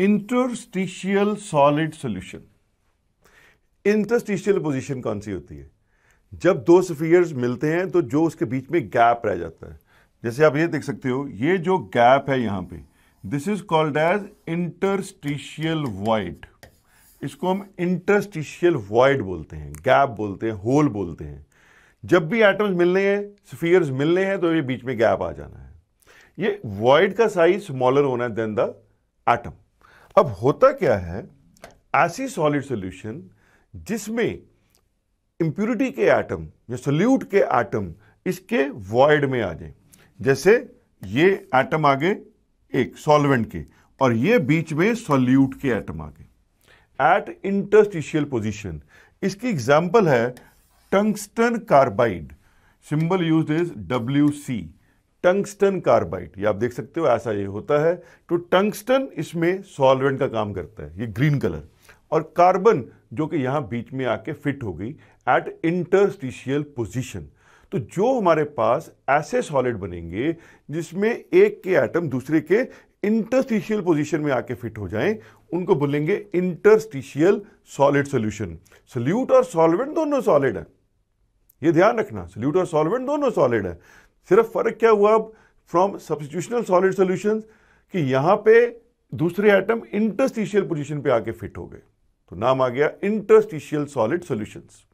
interstitial solid solution interstitial position कौन सी होती है जब दो स्फीयर्स मिलते हैं तो जो उसके बीच में गैप रह जाता है जैसे आप ये देख सकते हो ये जो गैप है यहां पे this is called as interstitial void इसको हम इंटरस्टिशियल वाइड बोलते हैं गैप बोलते हैं होल बोलते हैं जब भी एटम्स मिलने हैं स्फीयर्स मिलने हैं तो ये बीच में गैप आ जाना है ये वॉइड का साइज स्मॉलर होना है देन द एटम अब होता क्या है ऐसी सॉलिड सॉल्यूशन जिसमें इंप्यूरिटी के एटम या सोल्यूट के एटम इसके वॉइड में आ जाए जैसे ये एटम आ गए एक सॉल्वेंट के और ये बीच में सॉल्यूट के एटम आ गए एट इंटरस्टिशियल पोजीशन इसकी एग्जांपल है tungsten carbide symbol use is W C tungsten carbide ये आप देख सकते हो ऐसा ये होता है तो टंगस्टन इसमें सॉल्वेंट का काम करता है ये ग्रीन कलर और कार्बन जो कि यहाँ बीच में आके फिट हो गई एट इंटरस्टिशियल पोजीशन तो जो हमारे पास ऐसे सॉलिड बनेंगे जिसमें एक के एटम दूसरे के इंटरस्टिशियल पोजीशन में आके फिट हो जाएं उनको बोलेंगे इंटरस्टिशियल सॉलिड सोल्यूशन सल्यूट और सॉल्वेंट दोनों सॉलिड है ये ध्यान रखना सल्यूट और सॉल्वेंट दोनों सॉलिड है सिर्फ फर्क क्या हुआ अब फ्रॉम सब्सटीट्यूशनल सॉलिड सोल्यूशन कि यहां पे दूसरे आइटम इंटरस्टिशियल पोजीशन पे आके फिट हो गए तो नाम आ गया इंटरस्टिशियल सॉलिड सोल्यूशंस